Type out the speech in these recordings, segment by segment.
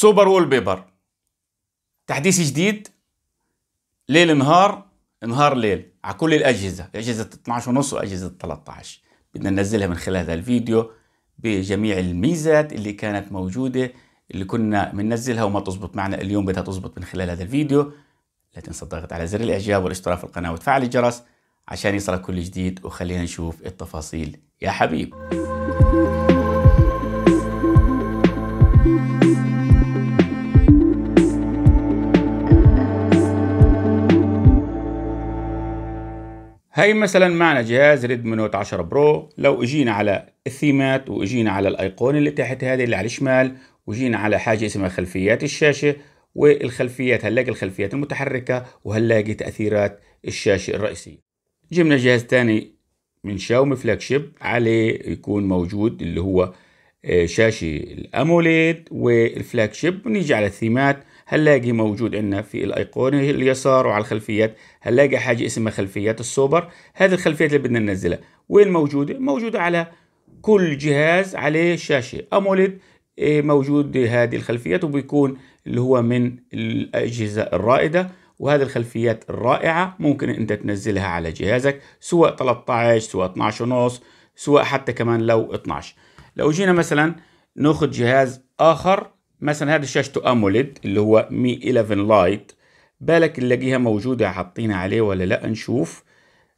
سوبر وول بيبر تحديث جديد ليل نهار نهار ليل على كل الاجهزه اجهزه 12 ونص واجهزه 13 بدنا ننزلها من خلال هذا الفيديو بجميع الميزات اللي كانت موجوده اللي كنا بننزلها وما تزبط معنا اليوم بدها تزبط من خلال هذا الفيديو لا تنسى الضغط على زر الاعجاب والاشتراك في القناه وتفعل الجرس عشان يصلك كل جديد وخلينا نشوف التفاصيل يا حبيب هاي مثلا معنا جهاز ريدمي نوت 10 برو لو اجينا على الثيمات واجينا على الايقون اللي تحت هذه اللي على الشمال وجينا على حاجة اسمها خلفيات الشاشة والخلفيات هنلاقي الخلفيات المتحركة وهنلاقي تأثيرات الشاشة الرئيسية جبنا جهاز تاني من شاومي فلاج شيب عليه يكون موجود اللي هو آه، شاشة الأموليد والفلاج شيب ونيجي على الثيمات هنلاقي موجود عندنا في الايقونه اليسار وعلى الخلفيات هنلاقي حاجه اسمها خلفيات السوبر هذه الخلفيات اللي بدنا ننزلها وين موجوده موجوده على كل جهاز عليه شاشه اموليد إيه، موجود هذه الخلفيات وبيكون اللي هو من الاجهزه الرائده وهذه الخلفيات الرائعه ممكن انت تنزلها على جهازك سواء 13 سواء 12 ونص سواء حتى كمان لو 12 لو جينا مثلا ناخذ جهاز اخر مثلا هذا شاشته اموليد اللي هو مي 11 لايت بالك نلاقيها موجودة حاطينها عليه ولا لا نشوف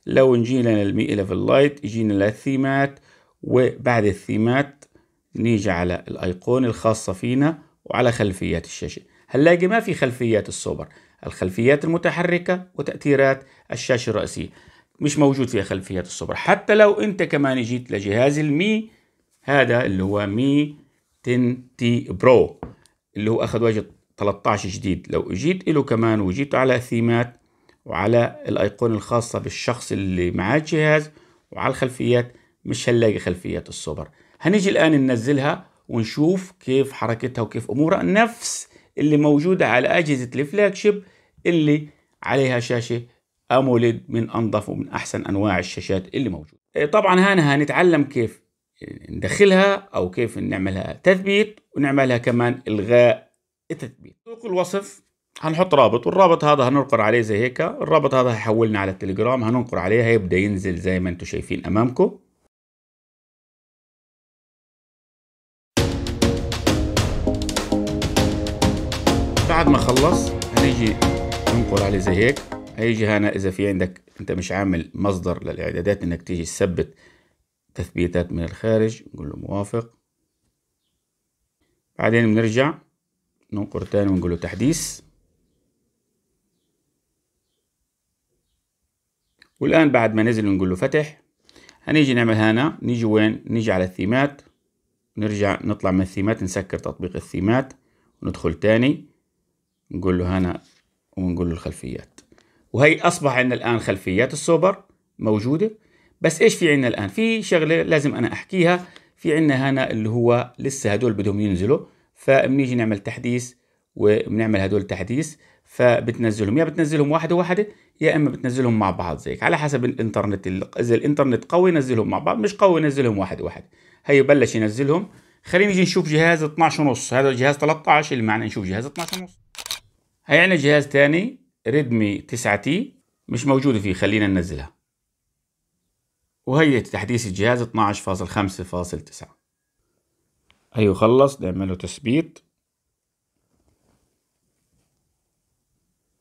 لو لنا للمي 11 لايت يجينا للثيمات وبعد الثيمات نيجي على الايقون الخاصة فينا وعلى خلفيات الشاشة هنلاقي ما في خلفيات السوبر الخلفيات المتحركة وتأثيرات الشاشة الرئيسية مش موجود فيها خلفيات السوبر حتى لو انت كمان جيت لجهاز المي هذا اللي هو مي 10 تي برو اللي هو أخذ واجهة 13 جديد لو اجيت له كمان وجيت على ثيمات وعلى الايقونة الخاصة بالشخص اللي معاه الجهاز وعلى الخلفيات مش هنلاقي خلفيات السوبر هنيجي الآن ننزلها ونشوف كيف حركتها وكيف أمورها نفس اللي موجودة على أجهزة الفلاجشيب اللي عليها شاشة أموليد من أنظف ومن أحسن أنواع الشاشات اللي موجودة طبعا هنا هنتعلم كيف ندخلها أو كيف نعملها تثبيت ونعملها كمان إلغاء التثبيت سوق الوصف هنحط رابط والرابط هذا هننقر عليه زي هيك الرابط هذا هيحولنا على التليجرام هننقر عليه هيبدأ ينزل زي ما انتم شايفين أمامكم بعد ما خلص هنيجي ننقر عليه زي هيك هيجي هنا اذا في عندك انت مش عامل مصدر للاعدادات انك تيجي تثبت تثبيتات من الخارج نقول له موافق بعدين بنرجع ننقر تاني ونقول له تحديث والآن بعد ما نزل نقول له فتح هنيجي نعمل هنا نيجي وين نيجي على الثيمات نرجع نطلع من الثيمات نسكر تطبيق الثيمات وندخل تاني نقول له هنا ونقول له الخلفيات وهي أصبح عندنا الآن خلفيات السوبر موجودة بس إيش في عندنا الآن في شغلة لازم أنا أحكيها في عندنا هنا اللي هو لسه هدول بدهم ينزلوا فبنيجي نعمل تحديث وبنعمل هدول تحديث فبتنزلهم يا بتنزلهم واحده واحده يا اما بتنزلهم مع بعض زيك على حسب الانترنت اذا الانترنت قوي نزلهم مع بعض مش قوي نزلهم واحد واحد هي بلش ينزلهم خلينا نيجي نشوف جهاز 12 ونص هذا جهاز 13 اللي معنا نشوف جهاز 12 ونص هي عندنا جهاز ثاني ريدمي 9 تي مش موجوده فيه خلينا ننزلها وهيئة تحديث الجهاز 12.5.9 أيوه خلص نعمله تثبيت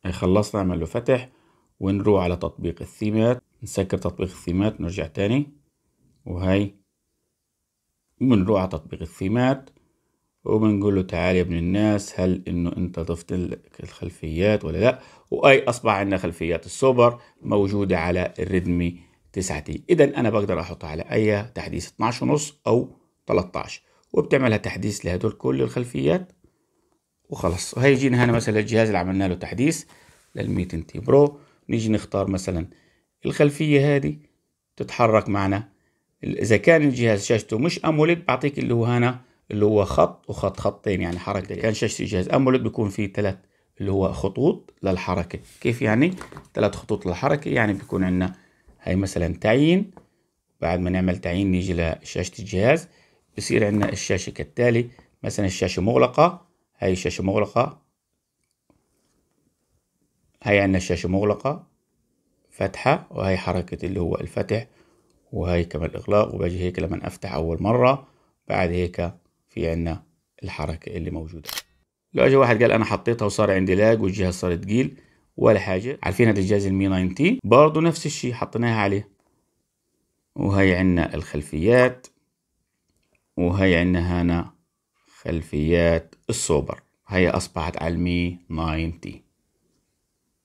خلصنا نعمل له فتح ونروح على تطبيق الثيمات نسكر تطبيق الثيمات نرجع تاني وهي بنروح على تطبيق الثيمات وبنقول له تعال يا ابن الناس هل انه انت ضفت الخلفيات ولا لا واي اصبح عندنا خلفيات السوبر موجودة على الريدمي 9 تي اذا انا بقدر احطها على اي تحديث 12 ونص او 13 وبتعملها تحديث لهدول كل الخلفيات وهي هيجينا هنا مثلا الجهاز اللي عملنا له تحديث لل 100 تي برو نيجي نختار مثلا الخلفيه هذه تتحرك معنا اذا كان الجهاز شاشته مش اموليد بعطيك اللي هو هنا اللي هو خط وخط خطين يعني حركه كان شاشتي جهاز اموليد بيكون فيه ثلاث اللي هو خطوط للحركه كيف يعني ثلاث خطوط للحركه يعني بيكون عندنا هاي مثلا تعيين بعد ما نعمل تعيين نيجي لشاشة الجهاز بصير عندنا الشاشة كالتالي مثلا الشاشة مغلقة هاي الشاشة مغلقة هاي عندنا الشاشة مغلقة فتحة وهي حركة اللي هو الفتح وهي كمان الإغلاق وباجي هيك لما أفتح أول مرة بعد هيك في عنا الحركة اللي موجودة لو أجي واحد قال أنا حطيتها وصار عندي لاج والجهاز صار تقيل ولا حاجة عارفين هذا الجهاز المي 90 برضو نفس الشيء حطيناها عليه وهي عنا الخلفيات وهي عنا هنا خلفيات السوبر هي أصبحت على المي 90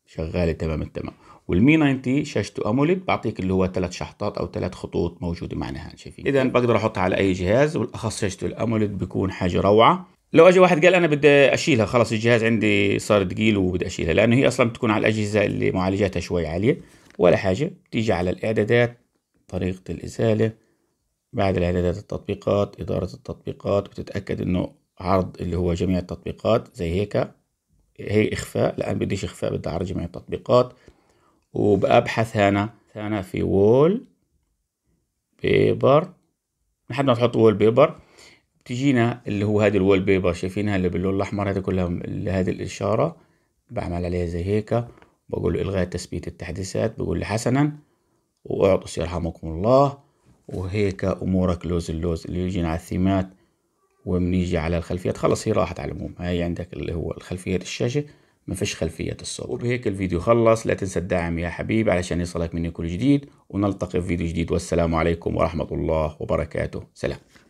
شغالة تمام التمام والمي 90 شاشته اموليد بعطيك اللي هو ثلاث شحطات او ثلاث خطوط موجوده معنا هان شايفين اذا بقدر احطها على اي جهاز والاخص شاشته الاموليد بيكون حاجه روعه لو اجى واحد قال انا بدي اشيلها خلاص الجهاز عندي صار ثقيل وبدي اشيلها لانه هي اصلا بتكون على الاجهزه اللي معالجاتها شوي عاليه ولا حاجه بتيجي على الاعدادات طريقه الازاله بعد الاعدادات التطبيقات اداره التطبيقات بتتاكد انه عرض اللي هو جميع التطبيقات زي هيك هي اخفاء لان بديش اخفاء بدي اعرض جميع التطبيقات وبابحث هنا هنا في وول بيبر لحد ما تحط وول بيبر تجينا اللي هو هذه الوول بيبر شايفينها اللي باللون الاحمر هذه كلها هذه الاشاره بعمل عليها زي هيك بقول له الغاء تثبيت التحديثات بقول لي حسنا واعطس يرحمكم الله وهيك امورك لوز اللوز اللي يجينا على الثيمات وبنيجي على الخلفيات خلص هي راحت على العموم هاي عندك اللي هو الخلفيه الشاشه ما فيش خلفيه الصوت وبهيك الفيديو خلص لا تنسى الدعم يا حبيبي علشان يصلك مني كل جديد ونلتقي في فيديو جديد والسلام عليكم ورحمه الله وبركاته سلام